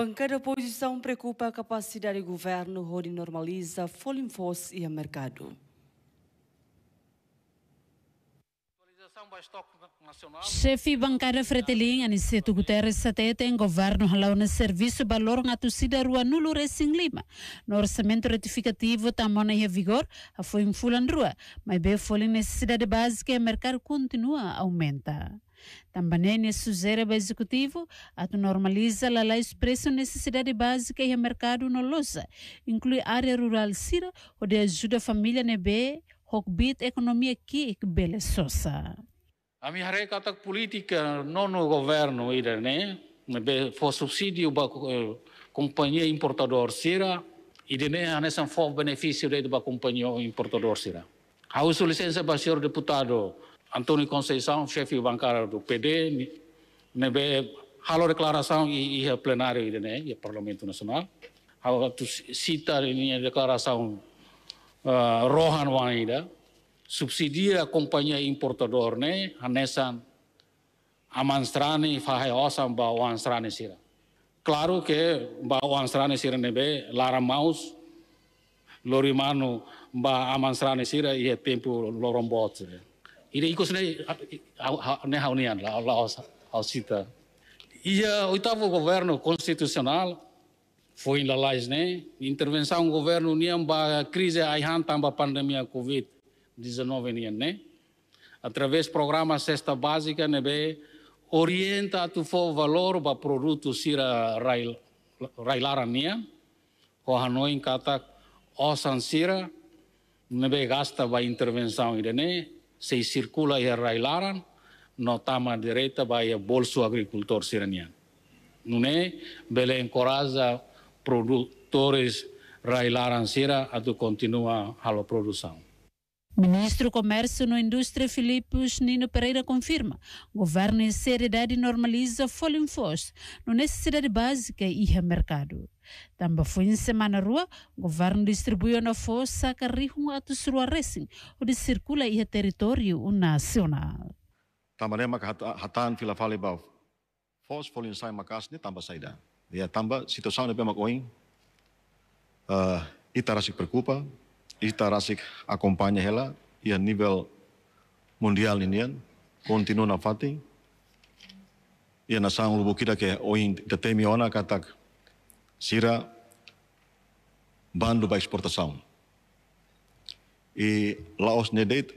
Bancada da oposição preocupa a capacidade do governo, onde normaliza, Folimfos e a mercado. Chefe bancária Fretelin, Aniceto Guterres Satete, em governo lá no serviço valor na torcida rua nulo em Lima. No orçamento retificativo tamona em vigor, a foi em fulan rua, mas bem foi necessidade básica e o mercado continua a aumentar. Também é nesse sujeira ao executivo, a normaliza a lei expressa necessidade básica e mercado no lousa, inclui área rural sira, onde ajuda a família nebe Hokbit economia ki bele sosa. A minha recata política não no governo ira, né? For subsídio ba eh, companhia importador sira e de né a nessa for benefício de ba companhia importador sira. A uso licença ba senhor deputado Antônio Conceição, chefe bancário do PD, né halo declaração e, e plenário ira, o né? parlamento nacional. A cita a declaração Eh, Rohan Wanida, kompanya importador ne Hanesan Amanstrani Fahai Osam Bawanstrani Sira. Claro que Bawanstrani Sira Nebe Lara Maus, Lorimano Ba Amanstrani Sira e Tempo Lorombote. ini ikut ne ne haunian la la osita. iya o oitavo governo constitucional foi na Laje, né? Intervenção do governo União para a crise aihan também pandemia Covid-19 União, né? Através do programa Cesta Básica, né? Orienta tu for valor para produtos sira railara nia, o Hanoi kata osan sira, né? Gasta para intervenção ainda, né? Se circula e railaran, notama direita para bolso agricultor siranian. Não é? bele encoraja produtores railaranceira a continua a produção. Ministro do Comércio e Indústria Filipe Nino Pereira confirma: governo em seriedade normaliza folha em força, no necessidade básica e a mercado. Também foi em semana rua, governo distribuiu na força carrinho atos rua racing, onde circula e é território nacional. Também é hatan fila fale bau. Força folha em sai macas, nem tamba saída. Ya Tamba situação na pema coin. Uh, eh, Itarasik preocupa, Itarasik acompanha ela e a ya nível mundial inian, kontinu na fati. E ya, na sang lubu kita ke oin tetemi ona katak sira bando ekspor exportação. E Laos nedet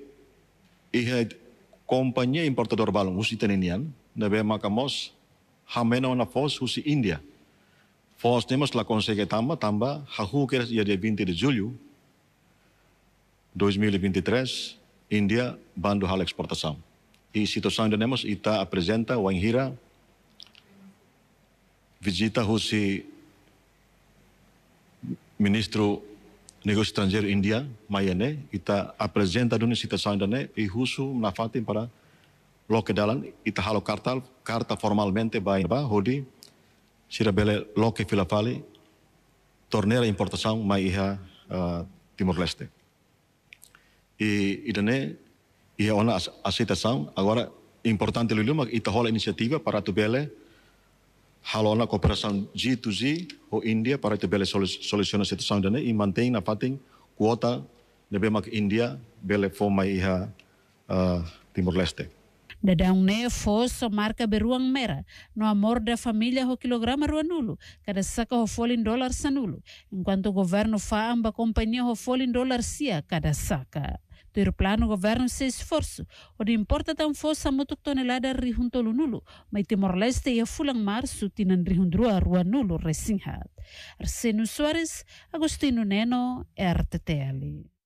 ihet kompanye importador balong husi tenenian, nebe makamos hameno na fos husi India. Vós temos la consegue tamba, tamba, hahu que dia dia 20 de julio 2023, India, bando hal exportação. E situação de nemos ita apresenta o Anhira, visita husi ministro negócio estrangeiro India, Mayane, ita apresenta dunia situação de ne, e husu menafati para lo ke dalam ita halo kartal, karta formalmente baik, hodi, sira bele loke fila fale torneira importação mai iha uh, ah, Timor Leste. E idane iha é ona aceitação agora importante luluma ita hola iniciativa para tu bele halona cooperação G2G ou India para tu bele soluciona situação dane e mantém na fating quota de bemak India bele fomai iha uh, ah, Timor Leste. Dadang ne foso marca beruang mera. no amor da familia ho kilograma rua nulu. Kada saca ho folin dólar sanulo, enquanto o governo fa amba companhia ho folin dólar sia kada saca. Ter plano governo se esforço, de importa tão fosa muito tonelada rihuntolo nulo, mas Timor-Leste e mar março tinan rihundrua rua nulu resinhat. Arsenio Soares, Agostino Neno, RTTL.